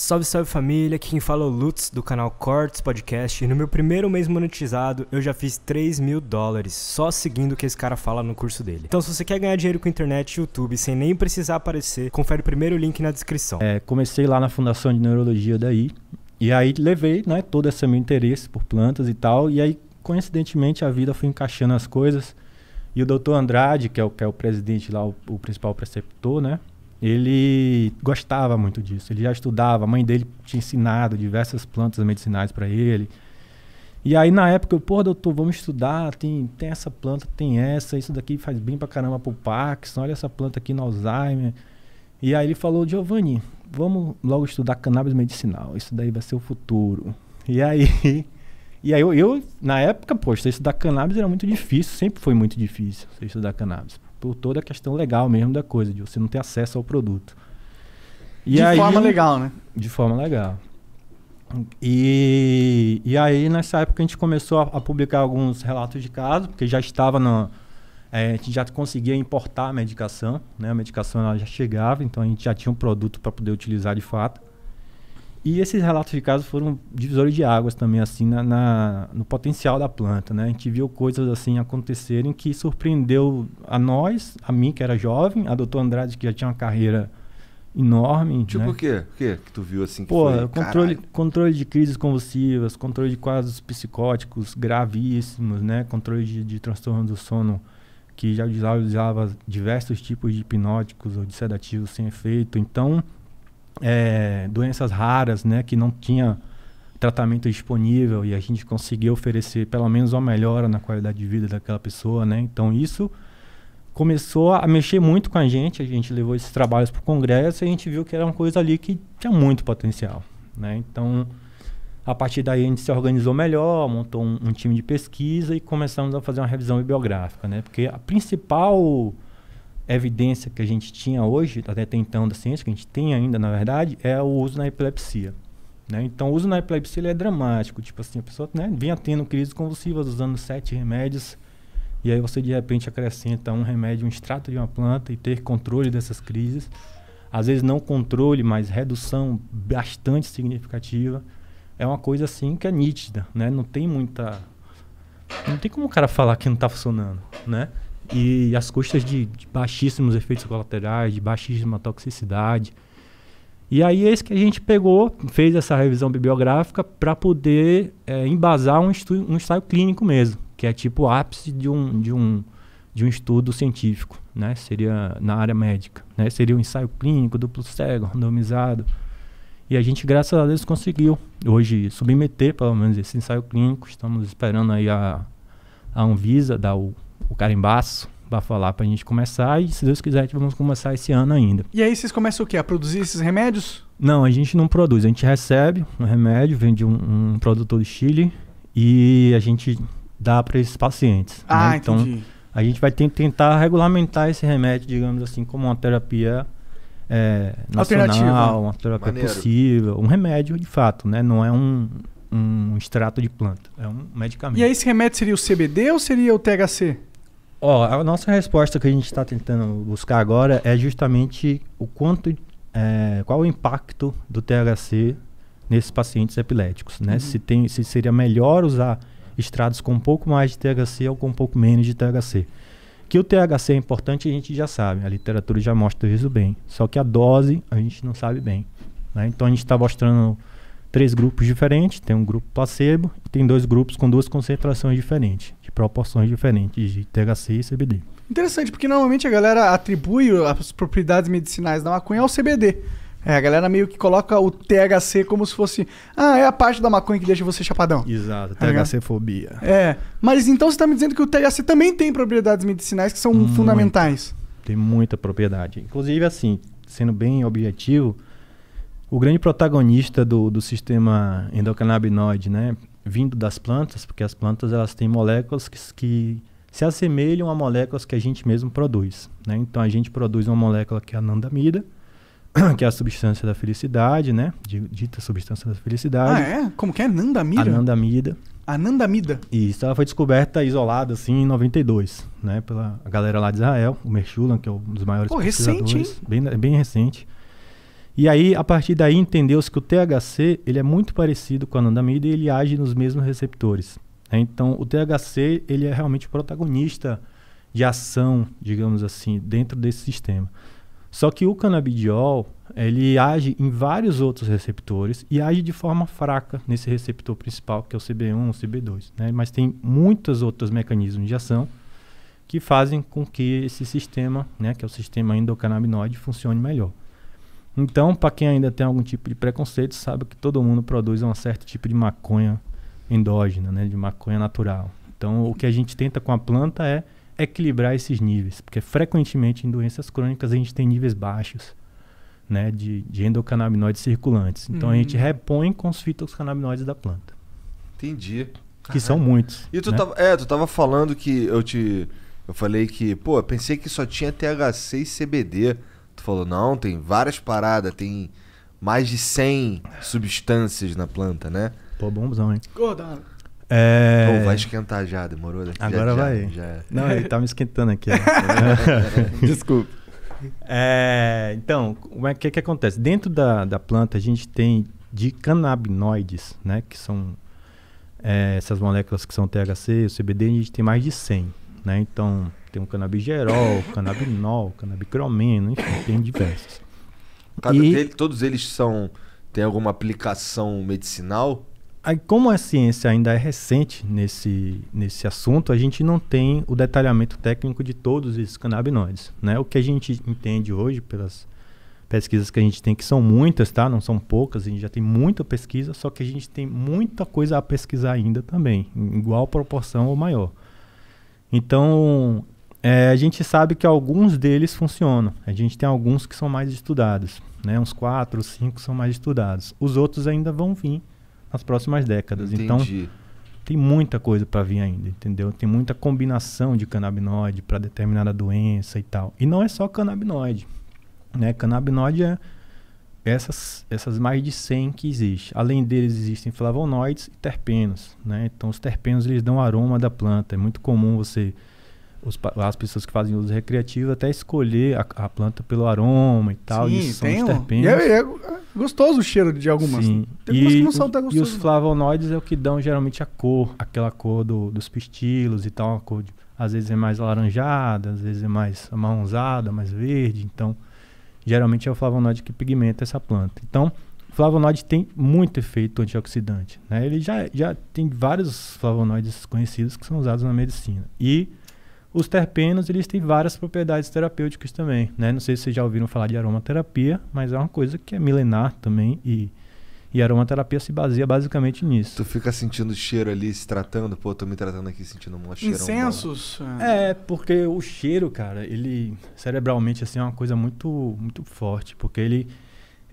Salve, salve família, aqui quem fala é o Lutz do canal Cortes Podcast e no meu primeiro mês monetizado eu já fiz 3 mil dólares só seguindo o que esse cara fala no curso dele. Então se você quer ganhar dinheiro com internet e YouTube sem nem precisar aparecer, confere o primeiro link na descrição. É, comecei lá na Fundação de Neurologia daí e aí levei né, todo esse meu interesse por plantas e tal e aí coincidentemente a vida foi encaixando as coisas e o doutor Andrade, que é o, que é o presidente lá, o, o principal preceptor, né? ele gostava muito disso. Ele já estudava, a mãe dele tinha ensinado diversas plantas medicinais para ele. E aí na época eu, pô, doutor, vamos estudar, tem, tem essa planta, tem essa, isso daqui faz bem para caramba pro Parkinson, olha essa planta aqui no Alzheimer. E aí ele falou, Giovanni, vamos logo estudar cannabis medicinal, isso daí vai ser o futuro. E aí, e aí eu, eu na época, pô, estudar cannabis era muito difícil, sempre foi muito difícil estudar cannabis por toda a questão legal mesmo da coisa, de você não ter acesso ao produto. E de aí, forma legal, né? De forma legal. E, e aí, nessa época, a gente começou a, a publicar alguns relatos de caso porque já estava na. É, a gente já conseguia importar a medicação, né? A medicação ela já chegava, então a gente já tinha um produto para poder utilizar de fato. E esses relatos de casos foram divisores de águas também, assim, na, na, no potencial da planta, né? A gente viu coisas, assim, acontecerem que surpreendeu a nós, a mim, que era jovem, a doutor Andrade, que já tinha uma carreira enorme, né? Tipo né? o quê? O quê que tu viu, assim, que Pô, foi, controle, controle de crises convulsivas, controle de quadros psicóticos gravíssimos, né? Controle de, de transtorno do sono que já usava diversos tipos de hipnóticos ou de sedativos sem efeito. Então é, doenças raras, né, que não tinha tratamento disponível e a gente conseguiu oferecer pelo menos uma melhora na qualidade de vida daquela pessoa, né? Então isso começou a mexer muito com a gente, a gente levou esses trabalhos para o congresso e a gente viu que era uma coisa ali que tinha muito potencial, né? Então a partir daí a gente se organizou melhor, montou um, um time de pesquisa e começamos a fazer uma revisão bibliográfica, né? Porque a principal evidência que a gente tinha hoje, até então da ciência, que a gente tem ainda na verdade, é o uso na epilepsia. Né? Então, o uso na epilepsia ele é dramático. Tipo assim, a pessoa né, vinha tendo crises convulsivas usando sete remédios, e aí você de repente acrescenta um remédio, um extrato de uma planta e ter controle dessas crises. Às vezes, não controle, mas redução bastante significativa. É uma coisa assim que é nítida, né? não tem muita. Não tem como o cara falar que não está funcionando, né? e as custas de, de, baixíssimos efeitos colaterais, de baixíssima toxicidade. E aí é isso que a gente pegou, fez essa revisão bibliográfica para poder é, embasar um, estu, um ensaio clínico mesmo, que é tipo o ápice de um, de um, de um estudo científico, né? Seria na área médica, né? Seria um ensaio clínico, duplo cego, randomizado. E a gente, graças a Deus, conseguiu hoje submeter, pelo menos, esse ensaio clínico. Estamos esperando aí a, a Anvisa dar o o carimbaço vai falar para a gente começar e se Deus quiser vamos começar esse ano ainda. E aí vocês começam o quê? A produzir esses remédios? Não, a gente não produz, a gente recebe um remédio, vende um, um produtor do Chile e a gente dá para esses pacientes. Né? Ah, né? então entendi. a gente vai tentar regulamentar esse remédio, digamos assim, como uma terapia é, nacional, uma terapia Maneiro. possível, um remédio de fato, né? Não é um, um extrato de planta, é um medicamento. E aí esse remédio seria o CBD ou seria o THC? Ó, a nossa resposta que a gente está tentando buscar agora é justamente o quanto, é, qual o impacto do THC nesses pacientes epiléticos, né? Uhum. Se tem, se seria melhor usar estrados com um pouco mais de THC ou com um pouco menos de THC. Que o THC é importante a gente já sabe, a literatura já mostra isso bem. Só que a dose a gente não sabe bem. Né? Então a gente está mostrando três grupos diferentes, tem um grupo placebo e tem dois grupos com duas concentrações diferentes, de proporções diferentes de THC e CBD. Interessante, porque normalmente a galera atribui as propriedades medicinais da maconha ao CBD. É, a galera meio que coloca o THC como se fosse. Ah, é a parte da maconha que deixa você chapadão. Exato, THC-fobia. Tá é. Mas então você está me dizendo que o THC também tem propriedades medicinais que são Muito. fundamentais. Tem muita propriedade. Inclusive, assim, sendo bem objetivo, o grande protagonista do, do sistema endocannabinoide, né, vindo das plantas, porque as plantas elas têm moléculas que, que se assemelham a moléculas que a gente mesmo produz. Né? Então a gente produz uma molécula que é a anandamida, que é a substância da felicidade, né? Dita substância da felicidade. Ah, é? Como que é? Anandamida? Anandamida. Anandamida. Isso, ela foi descoberta isolada, assim, em 92, né? Pela galera lá de Israel, o Merchulam, que é um dos maiores Pô, pesquisadores. recente, hein? Bem, bem recente. E aí, a partir daí, entendeu-se que o THC ele é muito parecido com a anandamida e ele age nos mesmos receptores. Né? Então, o THC ele é realmente o protagonista de ação, digamos assim, dentro desse sistema. Só que o canabidiol, ele age em vários outros receptores e age de forma fraca nesse receptor principal, que é o CB1, o CB2. Né? Mas tem muitos outros mecanismos de ação que fazem com que esse sistema, né, que é o sistema endocannabinoide, funcione melhor. Então, para quem ainda tem algum tipo de preconceito, sabe que todo mundo produz um certo tipo de maconha endógena, né, de maconha natural. Então, o que a gente tenta com a planta é equilibrar esses níveis, porque frequentemente em doenças crônicas a gente tem níveis baixos, né, de, de endocannabinoides circulantes. Então, uhum. a gente hum. repõe com os fitocannabinoides da planta. Entendi. Que são muitos. E tu, né? tava, é, tu tava falando que eu te eu falei que, pô, eu pensei que só tinha THC e CBD. Tu falou, não, tem várias paradas, tem mais de 100 substâncias na planta, né? Pô, bonzão, hein? Gordão. É... Pô, vai esquentar já, demorou? Daqui né? Agora já, vai. Já. É. Não, ele tá me esquentando aqui. Desculpa. É, então, o é que, que acontece? Dentro da, da planta, a gente tem de canabinoides, né? Que são é, essas moléculas que são THC, o CBD, a gente tem mais de 100. Né? Então, tem o canabigerol, canabinol, canabicromeno, enfim, tem diversos. E... Dele, todos eles são tem alguma aplicação medicinal? Aí, como a ciência ainda é recente nesse, nesse assunto, a gente não tem o detalhamento técnico de todos esses canabinoides. Né? O que a gente entende hoje pelas pesquisas que a gente tem, que são muitas, tá? não são poucas, a gente já tem muita pesquisa, só que a gente tem muita coisa a pesquisar ainda também, em igual proporção ou maior. Então, é, a gente sabe que alguns deles funcionam. A gente tem alguns que são mais estudados, né? Uns quatro, cinco são mais estudados. Os outros ainda vão vir nas próximas décadas. Então, Entendi. Então, tem muita coisa para vir ainda, entendeu? Tem muita combinação de canabinoide para determinada doença e tal. E não é só canabinoide, né? Canabinoide é essas, essas mais de 100 que existem. Além deles, existem flavonoides e terpenos. Né? Então, os terpenos eles dão aroma da planta. É muito comum você, os, as pessoas que fazem uso recreativo, até escolher a, a planta pelo aroma e tal. Sim, tem são os terpenos. E é, é, é, gostoso o cheiro de algumas. Sim. Tem e, que não são os, e os flavonoides é o que dão geralmente a cor, aquela cor do, dos pistilos e tal, uma cor de, às vezes é mais laranjada, às vezes é mais amarronzada, mais verde. Então, geralmente é o flavonoide que pigmenta essa planta. Então, o flavonoide tem muito efeito antioxidante. Né? Ele já, já tem vários flavonoides conhecidos que são usados na medicina. E os terpenos, eles têm várias propriedades terapêuticas também. Né? Não sei se vocês já ouviram falar de aromaterapia, mas é uma coisa que é milenar também e e a aromaterapia se baseia basicamente nisso. Tu fica sentindo cheiro ali, se tratando, pô, tô me tratando aqui sentindo um cheiro. Incensos? É. é, porque o cheiro, cara, ele cerebralmente assim é uma coisa muito muito forte, porque ele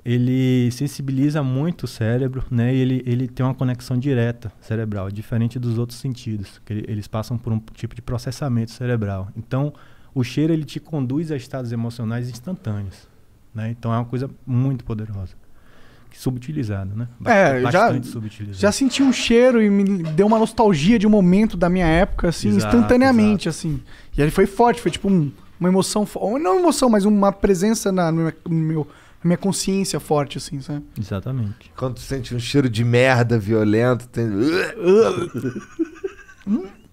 ele sensibiliza muito o cérebro, né? E ele ele tem uma conexão direta cerebral, diferente dos outros sentidos, que ele, eles passam por um tipo de processamento cerebral. Então, o cheiro ele te conduz a estados emocionais instantâneos, né? Então é uma coisa muito poderosa subutilizado, né? É, bastante é, já, subutilizado. Já senti um cheiro e me deu uma nostalgia de um momento da minha época, assim, exato, instantaneamente, exato. assim. E ele foi forte, foi tipo um, uma emoção, não emoção, mas uma presença na, no meu minha consciência forte, assim, sabe? Exatamente. Quando tu sente um cheiro de merda violento, tem. Hum?